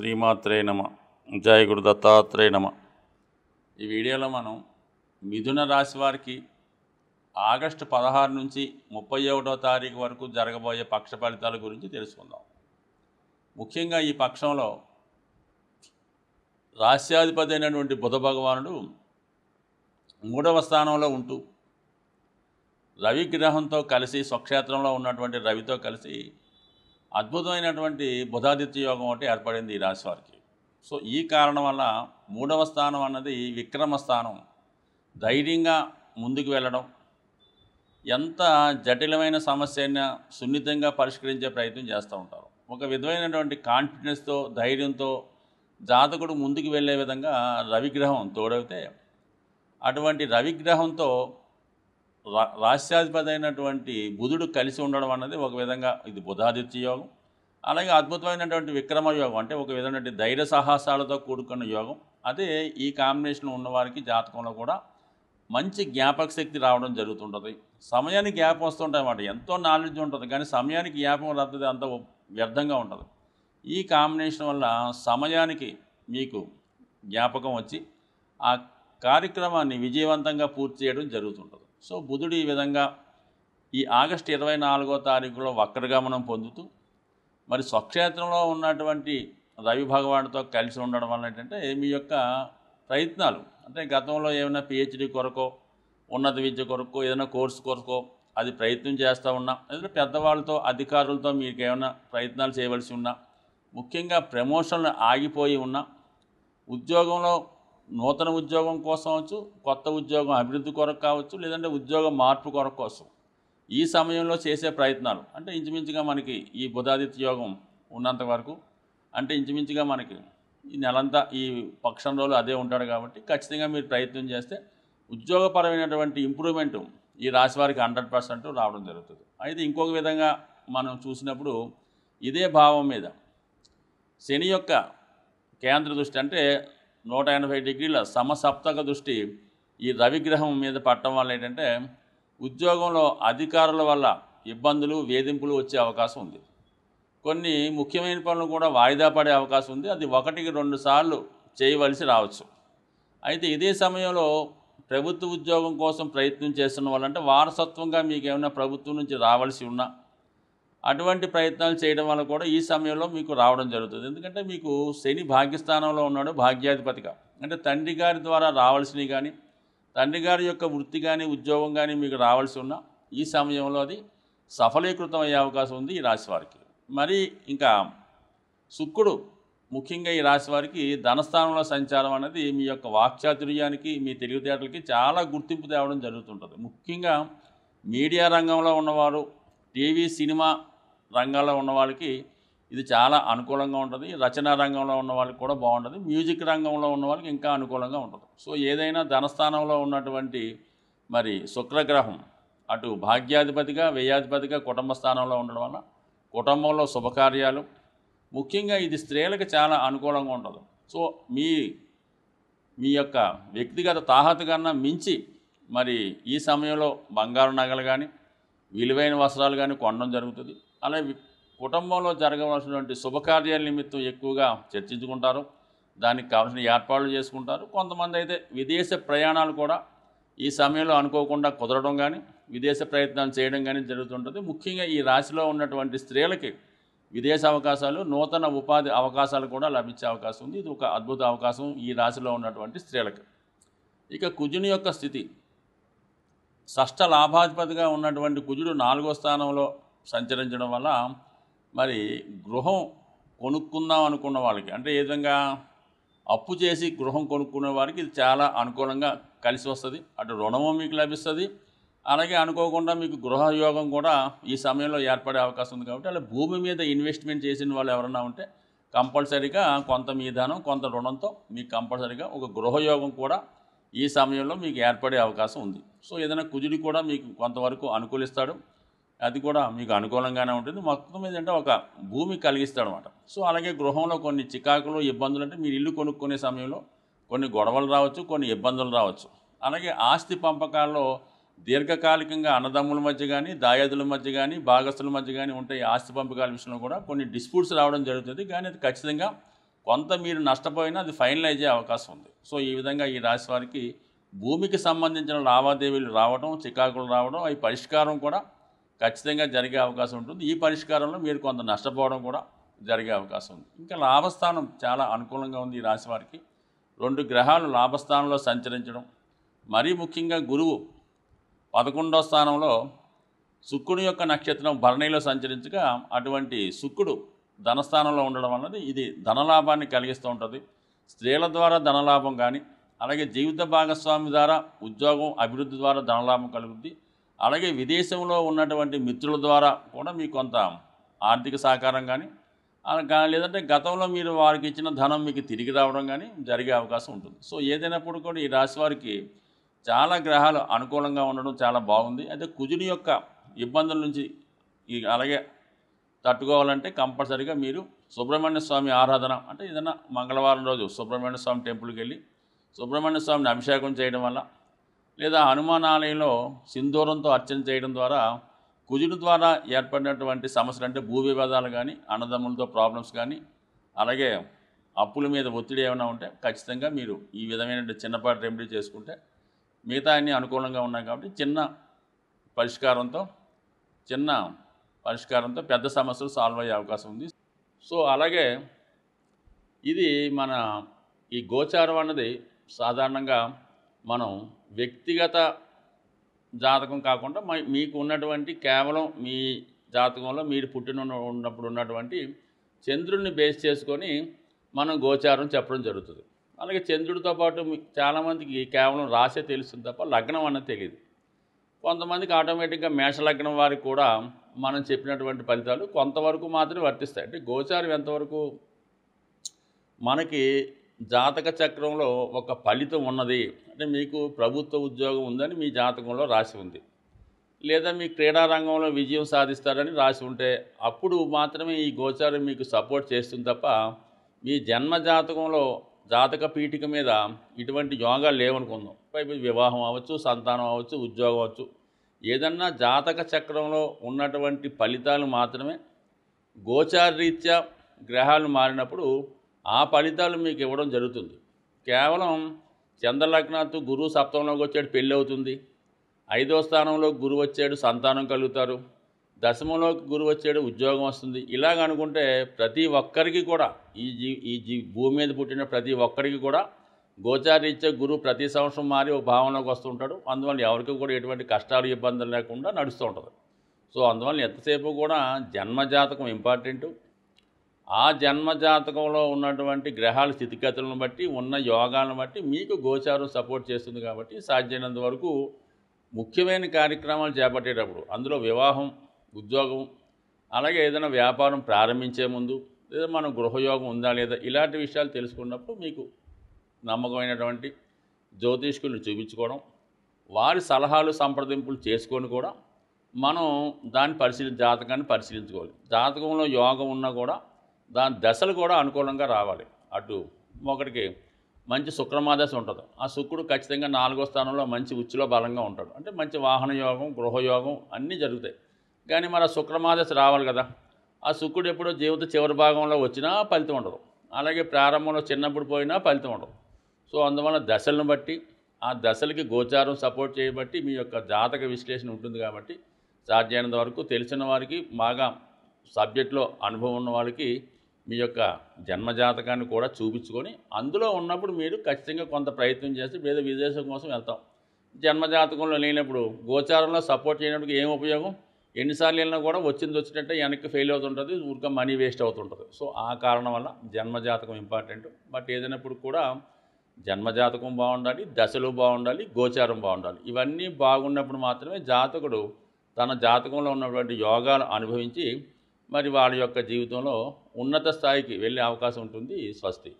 శ్రీమాత్రే నమ జయ గురు దత్తాత్రేయ నమ ఈ వీడియోలో మనం మిథున రాశి వారికి ఆగస్టు పదహారు నుంచి ముప్పై ఒకటో తారీఖు వరకు జరగబోయే పక్ష ఫలితాల గురించి తెలుసుకుందాం ముఖ్యంగా ఈ పక్షంలో రాశ్యాధిపతి అయినటువంటి బుధ భగవానుడు మూడవ స్థానంలో ఉంటూ రవిగ్రహంతో కలిసి స్వక్షేత్రంలో ఉన్నటువంటి రవితో కలిసి అద్భుతమైనటువంటి బుధాదిత్య యోగం ఒకటి ఏర్పడింది ఈ రాశి వారికి సో ఈ కారణం వల్ల మూడవ స్థానం అన్నది విక్రమ స్థానం ధైర్యంగా ముందుకు వెళ్ళడం ఎంత జటిలమైన సమస్యను సున్నితంగా పరిష్కరించే ప్రయత్నం చేస్తూ ఉంటారు ఒక విధమైనటువంటి కాన్ఫిడెన్స్తో ధైర్యంతో జాతకుడు ముందుకు వెళ్ళే విధంగా రవిగ్రహం తోడైతే అటువంటి రవిగ్రహంతో రాష్ట్రాధిపతి అయినటువంటి బుధుడు కలిసి ఉండడం అన్నది ఒక విధంగా ఇది బుధాదిత్య యోగం అలాగే అద్భుతమైనటువంటి విక్రమ యోగం అంటే ఒక విధమైన ధైర్య సాహసాలతో కూడుకున్న యోగం అదే ఈ కాంబినేషన్ ఉన్నవారికి జాతకంలో కూడా మంచి జ్ఞాపక శక్తి రావడం జరుగుతుంటుంది సమయానికి జ్ఞాపం వస్తుంటాయి అన్నమాట ఎంతో నాలెడ్జ్ ఉంటుంది కానీ సమయానికి జ్ఞాపం రద్దది అంత వ్యర్థంగా ఉంటుంది ఈ కాంబినేషన్ వల్ల సమయానికి మీకు జ్ఞాపకం వచ్చి ఆ కార్యక్రమాన్ని విజయవంతంగా పూర్తి చేయడం జరుగుతుంటుంది సో బుధుడు ఈ విధంగా ఈ ఆగస్టు ఇరవై నాలుగో తారీఖులో వక్రగా మనం పొందుతూ మరి స్వక్షేత్రంలో ఉన్నటువంటి రవి భగవాన్తో కలిసి ఉండడం వల్ల ఏంటంటే మీ యొక్క ప్రయత్నాలు అంటే గతంలో ఏమైనా పిహెచ్డి కొరకో ఉన్నత విద్య కొరకో ఏదైనా కోర్సు కొరకో అది ప్రయత్నం చేస్తూ ఉన్నా లేదంటే పెద్దవాళ్ళతో అధికారులతో మీకు ఏమైనా ప్రయత్నాలు చేయవలసి ఉన్నా ముఖ్యంగా ప్రమోషన్లు ఆగిపోయి ఉన్నా ఉద్యోగంలో నూతన ఉద్యోగం కోసం అవచ్చు కొత్త ఉద్యోగం అభివృద్ధి కొరకు కావచ్చు లేదంటే ఉద్యోగ మార్పు కొరకు కోసం ఈ సమయంలో చేసే ప్రయత్నాలు అంటే ఇంచుమించుగా మనకి ఈ బుధాదిత్య యోగం ఉన్నంత వరకు అంటే ఇంచుమించుగా మనకి ఈ నెలంతా ఈ పక్షం రోజులు అదే ఉంటాడు కాబట్టి ఖచ్చితంగా మీరు ప్రయత్నం చేస్తే ఉద్యోగపరమైనటువంటి ఇంప్రూవ్మెంట్ ఈ రాశి వారికి హండ్రెడ్ పర్సెంట్ రావడం జరుగుతుంది అయితే ఇంకొక విధంగా మనం చూసినప్పుడు ఇదే భావం మీద శని యొక్క కేంద్ర దృష్టి అంటే నూట ఎనభై డిగ్రీల సమసప్తక దృష్టి ఈ రవిగ్రహం మీద పట్టడం వల్ల ఏంటంటే ఉద్యోగంలో అధికారుల వల్ల ఇబ్బందులు వేధింపులు వచ్చే అవకాశం ఉంది కొన్ని ముఖ్యమైన పనులు కూడా వాయిదా పడే అవకాశం ఉంది అది ఒకటికి రెండు సార్లు చేయవలసి రావచ్చు అయితే ఇదే సమయంలో ప్రభుత్వ ఉద్యోగం కోసం ప్రయత్నం చేస్తున్న వాళ్ళంటే వారసత్వంగా మీకు ఏమైనా ప్రభుత్వం నుంచి రావాల్సి ఉన్నా అటువంటి ప్రయత్నాలు చేయడం వల్ల కూడా ఈ సమయంలో మీకు రావడం జరుగుతుంది ఎందుకంటే మీకు శని భాగ్యస్థానంలో ఉన్నాడు భాగ్యాధిపతిగా అంటే తండ్రి గారి ద్వారా రావాల్సినవి కానీ తండ్రి గారి యొక్క వృత్తి కానీ ఉద్యోగం కానీ మీకు రావాల్సి ఉన్న ఈ సమయంలో అది సఫలీకృతం అయ్యే అవకాశం ఉంది ఈ రాశి వారికి మరి ఇంకా శుక్రుడు ముఖ్యంగా ఈ రాశి వారికి ధనస్థానంలో సంచారం అనేది మీ యొక్క వాక్చాతుర్యానికి మీ తెలివితేటలకి చాలా గుర్తింపు తేవడం జరుగుతుంటుంది ముఖ్యంగా మీడియా రంగంలో ఉన్నవారు టీవీ సినిమా రంగాల్లో ఉన్న వాళ్ళకి ఇది చాలా అనుకూలంగా ఉంటుంది రచనా రంగంలో ఉన్న వాళ్ళకి కూడా బాగుంటుంది మ్యూజిక్ రంగంలో ఉన్న వాళ్ళకి ఇంకా అనుకూలంగా ఉంటుంది సో ఏదైనా ధనస్థానంలో ఉన్నటువంటి మరి శుక్రగ్రహం అటు భాగ్యాధిపతిగా వ్యయాధిపతిగా కుటుంబ స్థానంలో ఉండడం వల్ల కుటుంబంలో శుభకార్యాలు ముఖ్యంగా ఇది స్త్రీలకు చాలా అనుకూలంగా ఉంటుంది సో మీ మీ యొక్క వ్యక్తిగత తాహత కన్నా మించి మరి ఈ సమయంలో బంగారు నగలు కానీ విలువైన వస్త్రాలు కానీ కొనడం జరుగుతుంది అలాగే కుటుంబంలో జరగవలసినటువంటి శుభకార్యాల నిమిత్తం ఎక్కువగా చర్చించుకుంటారు దానికి కావాల్సిన ఏర్పాట్లు చేసుకుంటారు కొంతమంది అయితే విదేశ ప్రయాణాలు కూడా ఈ సమయంలో అనుకోకుండా కుదరడం కానీ విదేశ ప్రయత్నాలు చేయడం కానీ జరుగుతుంటుంది ముఖ్యంగా ఈ రాశిలో ఉన్నటువంటి స్త్రీలకి విదేశ అవకాశాలు నూతన ఉపాధి అవకాశాలు కూడా లభించే అవకాశం ఉంది ఇది ఒక అద్భుత అవకాశం ఈ రాశిలో ఉన్నటువంటి స్త్రీలకు ఇక కుజుని యొక్క స్థితి షష్ట లాభాధిపతిగా ఉన్నటువంటి కుజుడు నాలుగో స్థానంలో సంచరించడం వల్ల మరి గృహం కొనుక్కుందాం అనుకున్న వాళ్ళకి అంటే ఏ విధంగా అప్పు చేసి గృహం కొనుక్కునే వారికి ఇది చాలా అనుకూలంగా కలిసి వస్తుంది అటు రుణము మీకు లభిస్తుంది అలాగే అనుకోకుండా మీకు గృహయోగం కూడా ఈ సమయంలో ఏర్పడే అవకాశం ఉంది కాబట్టి అలా భూమి మీద ఇన్వెస్ట్మెంట్ చేసిన వాళ్ళు ఎవరన్నా ఉంటే కంపల్సరీగా కొంత మీ కొంత రుణంతో మీకు కంపల్సరీగా ఒక గృహయోగం కూడా ఈ సమయంలో మీకు ఏర్పడే అవకాశం ఉంది సో ఏదైనా కుజుడి కూడా మీకు కొంతవరకు అనుకూలిస్తాడు అది కూడా మీకు అనుకూలంగానే ఉంటుంది మొత్తం మీద అంటే ఒక భూమి కలిగిస్తాడు అనమాట సో అలాగే గృహంలో కొన్ని చికాకులు ఇబ్బందులు అంటే మీరు ఇల్లు కొనుక్కునే సమయంలో కొన్ని గొడవలు రావచ్చు కొన్ని ఇబ్బందులు రావచ్చు అలాగే ఆస్తి పంపకాల్లో దీర్ఘకాలికంగా అన్నదమ్ముల మధ్య కానీ దాయాదుల మధ్య కానీ భాగస్తుల మధ్య కానీ ఉంటాయి ఆస్తి పంపకాల విషయంలో కూడా కొన్ని డిస్ప్యూట్స్ రావడం జరుగుతుంది కానీ అది ఖచ్చితంగా కొంత మీరు నష్టపోయినా అది ఫైనలైజ్ అయ్యే అవకాశం ఉంది సో ఈ విధంగా ఈ రాశి వారికి భూమికి సంబంధించిన లావాదేవీలు రావడం చికాకులు రావడం అవి పరిష్కారం కూడా ఖచ్చితంగా జరిగే అవకాశం ఉంటుంది ఈ పరిష్కారంలో మీరు కొంత నష్టపోవడం కూడా జరిగే అవకాశం ఉంది ఇంకా లాభస్థానం చాలా అనుకూలంగా ఉంది ఈ రాశి వారికి రెండు గ్రహాలు లాభస్థానంలో సంచరించడం మరీ ముఖ్యంగా గురువు పదకొండో స్థానంలో శుక్రుడి యొక్క నక్షత్రం భరణిలో సంచరించగా అటువంటి శుక్రుడు ధనస్థానంలో ఉండడం అన్నది ఇది ధనలాభాన్ని కలిగిస్తూ ఉంటుంది స్త్రీల ద్వారా ధనలాభం కానీ అలాగే జీవిత భాగస్వామి ద్వారా ఉద్యోగం అభివృద్ధి ద్వారా ధనలాభం కలుగుద్ది అలాగే విదేశంలో ఉన్నటువంటి మిత్రుల ద్వారా కూడా మీకు కొంత ఆర్థిక సహకారం కానీ అలా లేదంటే గతంలో మీరు వారికి ఇచ్చిన ధనం మీకు తిరిగి రావడం కానీ జరిగే అవకాశం ఉంటుంది సో ఏదైనప్పుడు కూడా ఈ రాశి వారికి చాలా గ్రహాలు అనుకూలంగా ఉండడం చాలా బాగుంది అయితే కుజుని యొక్క ఇబ్బందుల నుంచి ఈ అలాగే తట్టుకోవాలంటే కంపల్సరీగా మీరు సుబ్రహ్మణ్య స్వామి ఆరాధన అంటే ఏదైనా మంగళవారం రోజు సుబ్రహ్మణ్య స్వామి టెంపుల్కి వెళ్ళి సుబ్రహ్మణ్య స్వామిని అభిషేకం చేయడం వల్ల లేదా హనుమాన్ ఆలయంలో సింధూరంతో అర్చన చేయడం ద్వారా కుజుడు ద్వారా ఏర్పడినటువంటి సమస్యలు అంటే భూ వివాదాలు కానీ అన్నదమ్ములతో ప్రాబ్లమ్స్ కానీ అలాగే అప్పుల మీద ఒత్తిడి ఏమైనా ఉంటే ఖచ్చితంగా మీరు ఈ విధమైన చిన్నపాటి రెమెడీ చేసుకుంటే మిగతా అన్నీ అనుకూలంగా ఉన్నాయి కాబట్టి చిన్న పరిష్కారంతో చిన్న పరిష్కారంతో పెద్ద సమస్యలు సాల్వ్ అయ్యే అవకాశం ఉంది సో అలాగే ఇది మన ఈ గోచారం అన్నది సాధారణంగా మనం వ్యక్తిగత జాతకం కాకుండా మీకు ఉన్నటువంటి కేవలం మీ జాతకంలో మీరు పుట్టిన ఉన్నప్పుడు ఉన్నటువంటి చంద్రుడిని బేస్ చేసుకొని మనం గోచారం చెప్పడం జరుగుతుంది అలాగే చంద్రుడితో పాటు చాలామందికి కేవలం రాసే తెలుస్తుంది తప్ప లగ్నం అన్నది తెలియదు కొంతమందికి ఆటోమేటిక్గా మేషలగ్నం వారికి కూడా మనం చెప్పినటువంటి ఫలితాలు కొంతవరకు మాత్రమే వర్తిస్తాయి అంటే గోచారం ఎంతవరకు మనకి జాతక చక్రంలో ఒక ఫలితం ఉన్నది అంటే మీకు ప్రభుత్వ ఉద్యోగం ఉందని మీ జాతకంలో రాసి ఉంది లేదా మీ క్రీడారంగంలో విజయం సాధిస్తారని రాసి ఉంటే అప్పుడు మాత్రమే ఈ గోచారం మీకు సపోర్ట్ చేస్తుంది తప్ప మీ జన్మ జాతకంలో జాతక పీఠిక మీద ఇటువంటి యోగాలు లేవనుకుందాం పైపు వివాహం అవ్వచ్చు సంతానం అవ్వచ్చు ఉద్యోగం అవ్వచ్చు ఏదన్నా జాతక చక్రంలో ఉన్నటువంటి ఫలితాలు మాత్రమే గోచారరీత్యా గ్రహాలు మారినప్పుడు ఆ ఫలితాలు మీకు ఇవ్వడం జరుగుతుంది కేవలం చంద్రలగ్నాత్ గురువు సప్తంలోకి వచ్చాడు పెళ్ళి అవుతుంది ఐదో స్థానంలో గురువు వచ్చాడు సంతానం కలుగుతారు దశమంలోకి గురువు వచ్చాడు ఉద్యోగం వస్తుంది ఇలాగ అనుకుంటే ప్రతి ఒక్కరికి కూడా ఈ జీ ఈ జీ భూమి మీద పుట్టిన ప్రతి ఒక్కరికి కూడా గోచారీత్యా గురువు ప్రతి సంవత్సరం మారి ఒక భావనలోకి వస్తుంటాడు అందువల్ల ఎవరికి కూడా ఎటువంటి కష్టాలు ఇబ్బందులు లేకుండా నడుస్తూ ఉంటుంది సో అందువల్ల ఎంతసేపు కూడా జన్మజాతకం ఇంపార్టెంటు ఆ జన్మజాతకంలో ఉన్నటువంటి గ్రహాల స్థితిగతులను బట్టి ఉన్న యోగాలను బట్టి మీకు గోచారం సపోర్ట్ చేస్తుంది కాబట్టి సాధ్యమైనంత వరకు ముఖ్యమైన కార్యక్రమాలు చేపట్టేటప్పుడు అందులో వివాహం ఉద్యోగం అలాగే ఏదైనా వ్యాపారం ప్రారంభించే ముందు లేదా మనం గృహయోగం ఉందా లేదా ఇలాంటి విషయాలు తెలుసుకున్నప్పుడు మీకు నమ్మకమైనటువంటి జ్యోతిష్కులను చూపించుకోవడం వారి సలహాలు సంప్రదింపులు చేసుకొని కూడా మనం దాన్ని పరిశీలి జాతకాన్ని పరిశీలించుకోవాలి జాతకంలో యోగం ఉన్నా కూడా దాని దశలు కూడా అనుకూలంగా రావాలి అటు ఒకటికి మంచి శుక్రమాదశ ఉంటుంది ఆ శుక్రుడు ఖచ్చితంగా నాలుగో స్థానంలో మంచి ఉచ్చులో బలంగా ఉంటాడు అంటే మంచి వాహన యోగం గృహయోగం అన్నీ జరుగుతాయి కానీ మరి ఆ శుక్రమాదశ రావాలి కదా ఆ శుక్రుడు ఎప్పుడో జీవిత చివరి భాగంలో వచ్చినా ఫలితం ఉండదు అలాగే ప్రారంభంలో చిన్నప్పుడు పోయినా ఫలితం ఉండదు సో అందువల్ల దశలను బట్టి ఆ దశలకి గోచారం సపోర్ట్ చేయబట్టి మీ యొక్క జాతక విశ్లేషణ ఉంటుంది కాబట్టి సాధ్యమైనంత వరకు తెలిసిన వారికి బాగా సబ్జెక్ట్లో అనుభవం ఉన్న వాళ్ళకి మీ యొక్క జన్మజాతకాన్ని కూడా చూపించుకొని అందులో ఉన్నప్పుడు మీరు ఖచ్చితంగా కొంత ప్రయత్నం చేసి వేద విదేశం కోసం వెళ్తాం జన్మజాతకంలో లేనప్పుడు గోచారంలో సపోర్ట్ చేయడానికి ఏం ఉపయోగం ఎన్నిసార్లు వెళ్ళినా కూడా వచ్చింది వచ్చినట్టే వెనక్కి ఫెయిల్ అవుతుంటుంది ఊరిక మనీ వేస్ట్ అవుతుంటుంది సో ఆ కారణం వల్ల జన్మజాతకం ఇంపార్టెంట్ బట్ ఏదైనప్పుడు కూడా జన్మజాతకం బాగుండాలి దశలు బాగుండాలి గోచారం బాగుండాలి ఇవన్నీ బాగున్నప్పుడు మాత్రమే జాతకుడు తన జాతకంలో ఉన్నటువంటి యోగాలు అనుభవించి మరి వాళ్ళ యొక్క జీవితంలో ఉన్నత స్థాయికి వెళ్ళే అవకాశం ఉంటుంది స్వస్తి